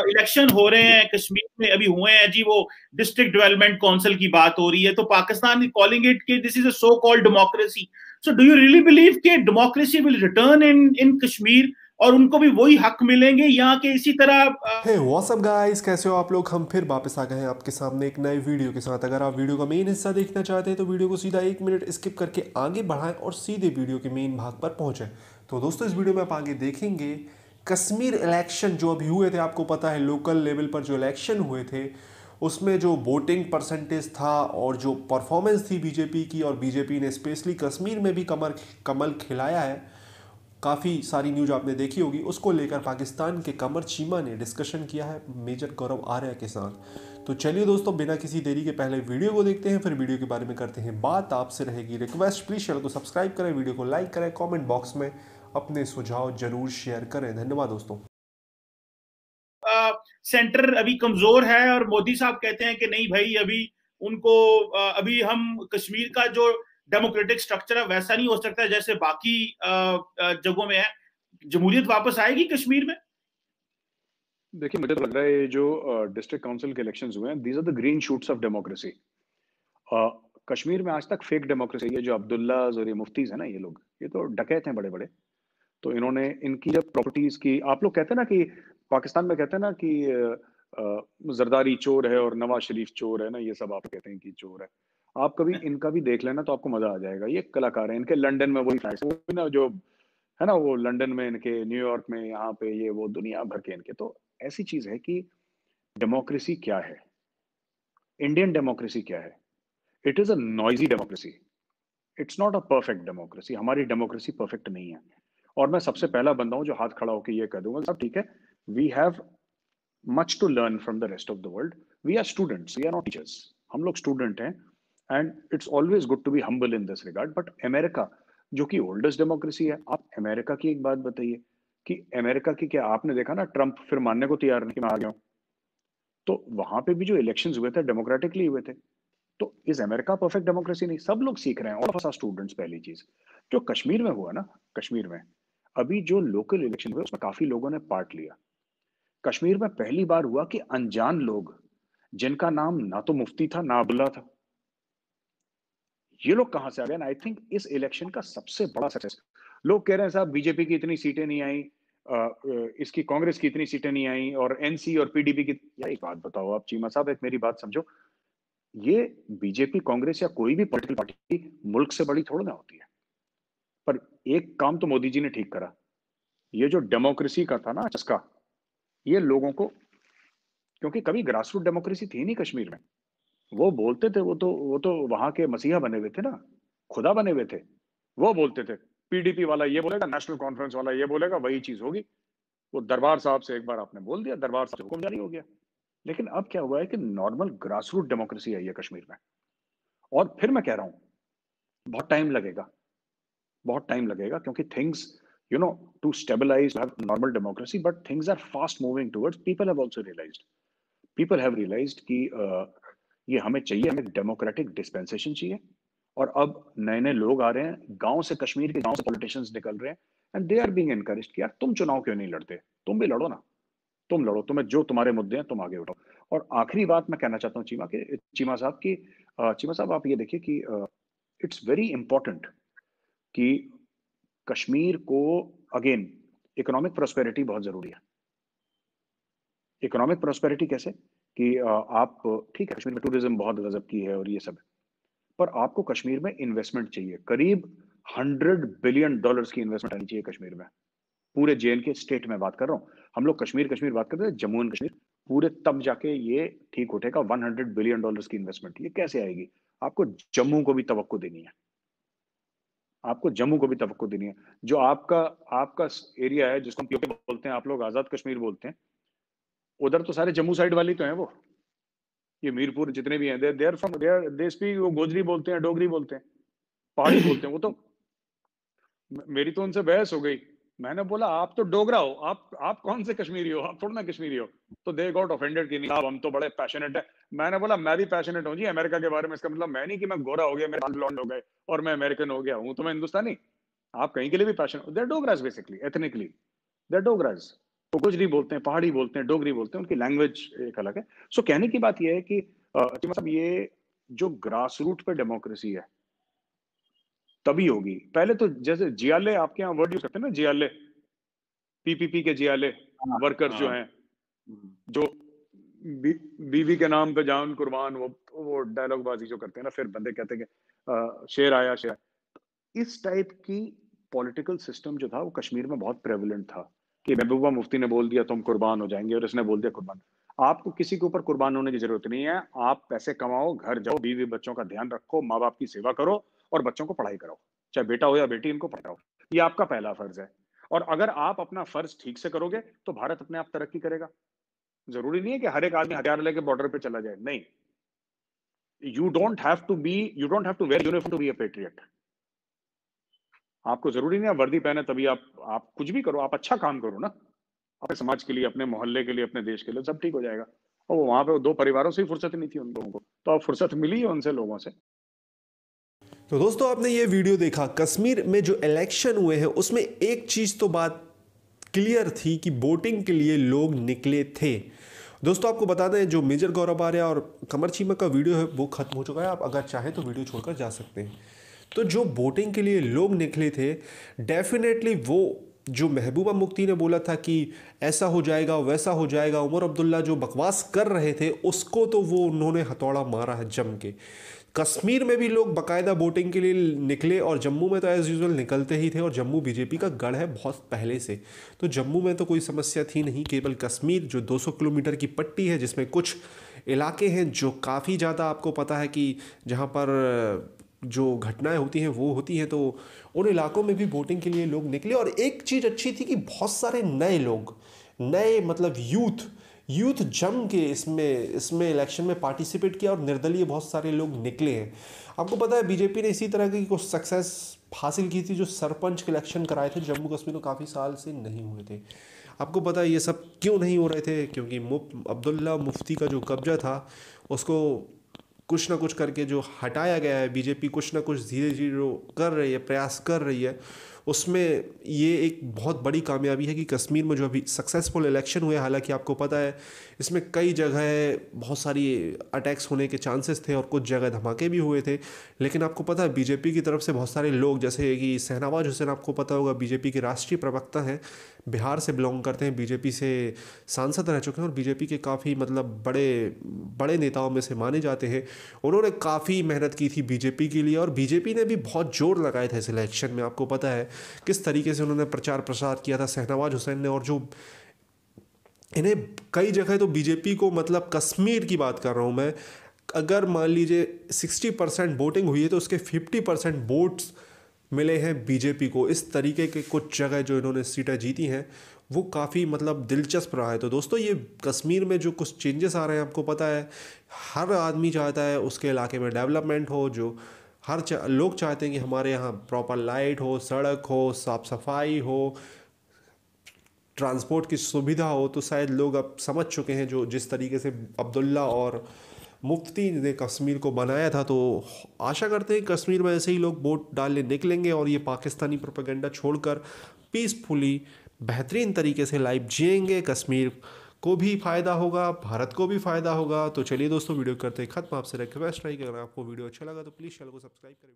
Election हो रहे हैं कश्मीर में अभी हुए हैं जी वो डिस्ट्रिक्ट डेवलपमेंट काउंसिल की बात हो रही है तो पाकिस्तान कॉलिंग इट कि this is a so called democracy so do you really believe कि democracy will return in in Kashmir और उनको भी वही हक मिलेंगे यहाँ के इसी तरह व्हाट्सअप गाइस कैसे हो आप लोग हम फिर वापस आ गए हैं आपके सामने एक नए वीडियो के साथ अगर आप वीडियो का मेन हिस्सा देखना चाहते हैं तो वीडियो को सीधा एक मिनट स्किप करके आगे बढ़ाएं और सीधे वीडियो के मेन भाग पर पहुंचे तो दोस्तों इस वीडियो में आप आगे देखेंगे कश्मीर इलेक्शन जो अभी हुए थे आपको पता है लोकल लेवल पर जो इलेक्शन हुए थे उसमें जो वोटिंग परसेंटेज था और जो परफॉर्मेंस थी बीजेपी की और बीजेपी ने स्पेशली कश्मीर में भी कमर कमल खिलाया है काफ़ी सारी न्यूज आपने देखी होगी उसको लेकर पाकिस्तान के कमर चीमा ने डिस्कशन किया है मेजर गौरव आर्य के साथ तो चलिए दोस्तों बिना किसी देरी के पहले वीडियो को देखते हैं फिर वीडियो के बारे में करते हैं बात आपसे रहेगी रिक्वेस्ट प्लीज चैनल को सब्सक्राइब करें वीडियो को लाइक करें कॉमेंट बॉक्स में अपने सुझाव जरूर शेयर करें धन्यवाद दोस्तों सेंटर अभी कमजोर है और मोदी साहब कहते हैं कि नहीं भाई अभी उनको अभी हम कश्मीर का जो डेमोक्रेटिक स्ट्रक्चर है वैसा नहीं हो सकता जैसे बाकी जगहों में है जमहूरियत वापस आएगी कश्मीर में देखिए मुझे तो लग रहा है ये जो डिस्ट्रिक्ट काउंसिल के इलेक्शंस हुए हैं these are the green shoots of democracy Kashmir में आज तक फेक डेमोक्रेसी है जो अब्दुल्ला और ये मुफ्तीज है ना ये लोग ये तो डकैत हैं बड़े बड़े तो इन्होंने इनकी जब प्रॉपर्टीज की आप लोग कहते हैं ना कि पाकिस्तान में कहते हैं ना कि जरदारी चोर है और नवाज शरीफ चोर है ना ये सब आप कहते हैं कि चोर है आप कभी इनका भी देख लेना तो आपको मजा आ जाएगा ये कलाकार है इनके लंडन में वही फ्लैट्स ना जो है ना वो लंडन में इनके न्यूयॉर्क में यहाँ पे ये वो दुनिया भर के इनके तो ऐसी चीज है कि डेमोक्रेसी क्या है इंडियन डेमोक्रेसी क्या है it is a noisy democracy it's not a perfect democracy हमारी डेमोक्रेसी परफेक्ट नहीं है और मैं सबसे पहला बंदा हूं जो हाथ खड़ा होकर ये कह दूंगा सब ठीक है we have much to learn from the rest of the world we are students we are not teachers हम लोग स्टूडेंट हैं and it's always good to be humble in this regard but America जो कि oldest democracy है आप America की एक बात बताइए कि अमेरिका की क्या आपने देखा ना ट्रंप फिर मानने को तैयार नहीं आ गया तो वहां पे भी जो इलेक्शन हुए थे डेमोक्रेटिकली हुए थे तो इज अमेरिका परफेक्ट डेमोक्रेसी नहीं सब लोग सीख रहे हैं और स्टूडेंट्स पहली चीज जो कश्मीर में हुआ ना कश्मीर में अभी जो लोकल इलेक्शन हुए उसमें काफी लोगों ने पार्ट लिया कश्मीर में पहली बार हुआ कि अनजान लोग जिनका नाम ना तो मुफ्ती था ना अब्दुल्ला था ये लोग कहां से आ गए आई थिंक इस इलेक्शन का सबसे बड़ा सक्सेस लोग कह रहे हैं साहब बीजेपी की इतनी सीटें नहीं आई इसकी कांग्रेस की इतनी सीटें नहीं आई और एनसी और पीडीपी की या एक बात बताओ आप चीमा साहब एक मेरी बात समझो ये बीजेपी कांग्रेस या कोई भी पॉलिटिकल पार्टी मुल्क से बड़ी थोड़ी ना होती है पर एक काम तो मोदी जी ने ठीक करा ये जो डेमोक्रेसी का था ना चस्का ये लोगों को क्योंकि कभी ग्रासरूट डेमोक्रेसी थी नहीं कश्मीर में वो बोलते थे वो तो वो तो वहां के मसीहा बने हुए थे ना खुदा बने हुए थे वो बोलते थे पीडीपी वाला ये बोलेगा नेशनल कॉन्फ्रेंस वाला ये बोलेगा वही चीज होगी वो दरबार साहब से एक बार आपने बोल दिया दरबार साहब हुक्म जारी हो गया लेकिन अब क्या हुआ है कि नॉर्मल ग्रासरूट डेमोक्रेसी आई है कश्मीर में और फिर मैं कह रहा हूं बहुत टाइम लगेगा बहुत टाइम लगेगा क्योंकि things you know to stabilise have normal democracy but things are fast moving towards people have also realized people have realized कि uh, ये हमें चाहिए हमें डेमोक्रेटिक डिस्पेंसेशन चाहिए और अब नए नए लोग आ रहे हैं गांव से कश्मीर के गांव से पॉलिटिशियंस निकल रहे हैं and they are being encourage कि यार तुम चुनाव क्यों नहीं लड़ते तुम भी लड़ो ना तुम लड़ो तुम्हें जो तुम्हारे मुद्दे हैं तुम आगे उठाओ और आखिरी बात मैं कहना चाहता हूँ चीमा के चीमा साहब की uh, चीमा साहब आप ये देखिए कि इट्स वेरी इंपॉर्टेंट कि कश्मीर को अगेन इकोनॉमिक प्रोस्पेरिटी बहुत जरूरी है इकोनॉमिक प्रोस्पेरिटी कैसे कि आप ठीक है कश्मीर में टूरिज्म बहुत गजब की है और ये सब है पर आपको कश्मीर में इन्वेस्टमेंट चाहिए करीब हंड्रेड बिलियन डॉलर्स की इन्वेस्टमेंट आनी चाहिए कश्मीर में पूरे जे के स्टेट में बात कर रहा हूँ हम लोग कश्मीर कश्मीर बात करते हैं जम्मू एंड कश्मीर पूरे तब जाके ये ठीक उठेगा वन हंड्रेड बिलियन डॉलर्स की इन्वेस्टमेंट ये कैसे आएगी आपको जम्मू को भी तो देनी है आपको जम्मू को भी तवक्को देनी है जो आपका आपका एरिया है जिसको हम पीओके बोलते हैं आप लोग आज़ाद कश्मीर बोलते हैं उधर तो सारे जम्मू साइड वाले तो हैं वो ये मीरपुर जितने भी हैं दे देर फ्रॉम देर दे स्पीक वो गोजरी बोलते हैं डोगरी बोलते हैं पहाड़ी बोलते हैं वो तो मेरी तो उनसे बहस हो गई मैंने बोला आप तो डोगरा हो आप आप कौन से कश्मीरी हो आप थोड़ा ना कश्मीरी हो तो दे गॉट ऑफेंडेड कि नहीं आप हम तो बड़े पैशनेट है मैंने बोला मैं भी पैशनेट हूँ जी अमेरिका के बारे में इसका मतलब मैं नहीं कि मैं गोरा हो गया मेरे ब्लॉन्ड हो गए और मैं अमेरिकन हो गया हूँ तो मैं हिंदुस्तानी आप कहीं के लिए भी passion there Dogras basically ethnically there Dogras वो तो कुछ नहीं बोलते हैं पहाड़ी बोलते हैं डोगरी बोलते हैं उनकी लैंग्वेज एक अलग है सो कहने की बात यह है कि मतलब ये जो ग्रास रूट पे डेमोक्रेसी है तभी होगी पहले तो जैसे जियाले आपके यहाँ वर्ड यूज करते हैं ना जियाले पीपीपी के जियाले वर्कर हाँ, जो हाँ। हैं जो बीवी के नाम पे जान कुर्बान वो वो डायलॉग बाजी जो करते हैं ना फिर बंदे कहते हैं शेर आया शेर इस टाइप की पॉलिटिकल सिस्टम जो था वो कश्मीर में बहुत प्रेवलेंट था कि महबूबा मुफ्ती ने बोल दिया तुम कुर्बान हो जाएंगे और इसने बोल दिया कुर्बान आपको किसी के ऊपर कुर्बान होने की जरूरत नहीं है आप पैसे कमाओ घर जाओ बीवी बच्चों का ध्यान रखो माँ बाप की सेवा करो और बच्चों को पढ़ाई कराओ चाहे बेटा हो या बेटी इनको पढ़ाओ ये आपका पहला फर्ज है और अगर आप अपना फर्ज ठीक से करोगे तो भारत अपने आप तरक्की करेगा जरूरी नहीं है कि हर एक आदमी हथियार लेके बॉर्डर पे चला जाए नहीं you don't have to be you don't have to wear uniform to be a patriot आपको जरूरी नहीं है वर्दी पहने तभी आप आप कुछ भी करो आप अच्छा काम करो ना अपने समाज के लिए अपने मोहल्ले के लिए अपने देश के लिए सब ठीक हो जाएगा और वो वहां पे दो परिवारों से ही फुर्सत नहीं थी उन लोगों को तो अब फुर्सत मिली है उनसे लोगों से तो दोस्तों आपने ये वीडियो देखा कश्मीर में जो इलेक्शन हुए हैं उसमें एक चीज़ तो बात क्लियर थी कि वोटिंग के लिए लोग निकले थे दोस्तों आपको बता दें जो मेजर गौरव आर्या और कमर चीमा का वीडियो है वो ख़त्म हो चुका है आप अगर चाहें तो वीडियो छोड़कर जा सकते हैं तो जो वोटिंग के लिए लोग निकले थे डेफिनेटली वो जो महबूबा मुफ्ती ने बोला था कि ऐसा हो जाएगा वैसा हो जाएगा उमर अब्दुल्ला जो बकवास कर रहे थे उसको तो वो उन्होंने हथौड़ा मारा है जम के कश्मीर में भी लोग बाकायदा वोटिंग के लिए निकले और जम्मू में तो एज़ यूजल निकलते ही थे और जम्मू बीजेपी का गढ़ है बहुत पहले से तो जम्मू में तो कोई समस्या थी नहीं केवल कश्मीर जो 200 किलोमीटर की पट्टी है जिसमें कुछ इलाके हैं जो काफ़ी ज़्यादा आपको पता है कि जहाँ पर जो घटनाएं होती हैं वो होती हैं तो उन इलाकों में भी वोटिंग के लिए लोग निकले और एक चीज़ अच्छी थी कि बहुत सारे नए लोग नए मतलब यूथ यूथ जम के इसमें इसमें इलेक्शन में पार्टिसिपेट किया और निर्दलीय बहुत सारे लोग निकले हैं आपको पता है बीजेपी ने इसी तरह की कुछ सक्सेस हासिल की थी जो सरपंच के इलेक्शन कराए थे जम्मू कश्मीर में काफ़ी साल से नहीं हुए थे आपको पता है ये सब क्यों नहीं हो रहे थे क्योंकि मुफ अब्दुल्ला मुफ्ती का जो कब्जा था उसको कुछ ना कुछ करके जो हटाया गया है बीजेपी कुछ ना कुछ धीरे धीरे कर रही है प्रयास कर रही है उसमें ये एक बहुत बड़ी कामयाबी है कि कश्मीर में जो अभी सक्सेसफुल इलेक्शन हुए हालांकि आपको पता है इसमें कई जगह बहुत सारी अटैक्स होने के चांसेस थे और कुछ जगह धमाके भी हुए थे लेकिन आपको पता है बीजेपी की तरफ से बहुत सारे लोग जैसे कि सहनावाज हुसैन आपको पता होगा बीजेपी के राष्ट्रीय प्रवक्ता हैं बिहार से बिलोंग करते हैं बीजेपी से सांसद रह चुके हैं और बीजेपी के काफ़ी मतलब बड़े बड़े नेताओं में से माने जाते हैं उन्होंने काफ़ी मेहनत की थी बीजेपी के लिए और बीजेपी ने भी बहुत जोर लगाया था इस इलेक्शन में आपको पता है किस तरीके से उन्होंने प्रचार प्रसार किया था शहनवाज हुसैन ने और जो इन्हें कई जगह तो बीजेपी को मतलब कश्मीर की बात कर रहा हूँ मैं अगर मान लीजिए सिक्सटी परसेंट वोटिंग हुई है तो उसके फिफ्टी परसेंट वोट्स मिले हैं बीजेपी को इस तरीके के कुछ जगह जो इन्होंने सीटें जीती हैं वो काफ़ी मतलब दिलचस्प रहा है तो दोस्तों ये कश्मीर में जो कुछ चेंजेस आ रहे हैं आपको पता है हर आदमी चाहता है उसके इलाके में डेवलपमेंट हो जो हर चा, लोग चाहते हैं कि हमारे यहाँ प्रॉपर लाइट हो सड़क हो साफ सफाई हो ट्रांसपोर्ट की सुविधा हो तो शायद लोग अब समझ चुके हैं जो जिस तरीके से अब्दुल्ला और मुफ्ती ने कश्मीर को बनाया था तो आशा करते हैं कश्मीर में ऐसे ही लोग वोट डालने निकलेंगे और ये पाकिस्तानी प्रोपेगेंडा छोड़कर पीसफुली बेहतरीन तरीके से लाइफ जिएंगे कश्मीर को भी फ़ायदा होगा भारत को भी फ़ायदा होगा तो चलिए दोस्तों वीडियो करते हैं खत्म आपसे रिक्वेस्ट रहेगी अगर आपको वीडियो अच्छा लगा तो प्लीज़ चैनल को सब्सक्राइब करें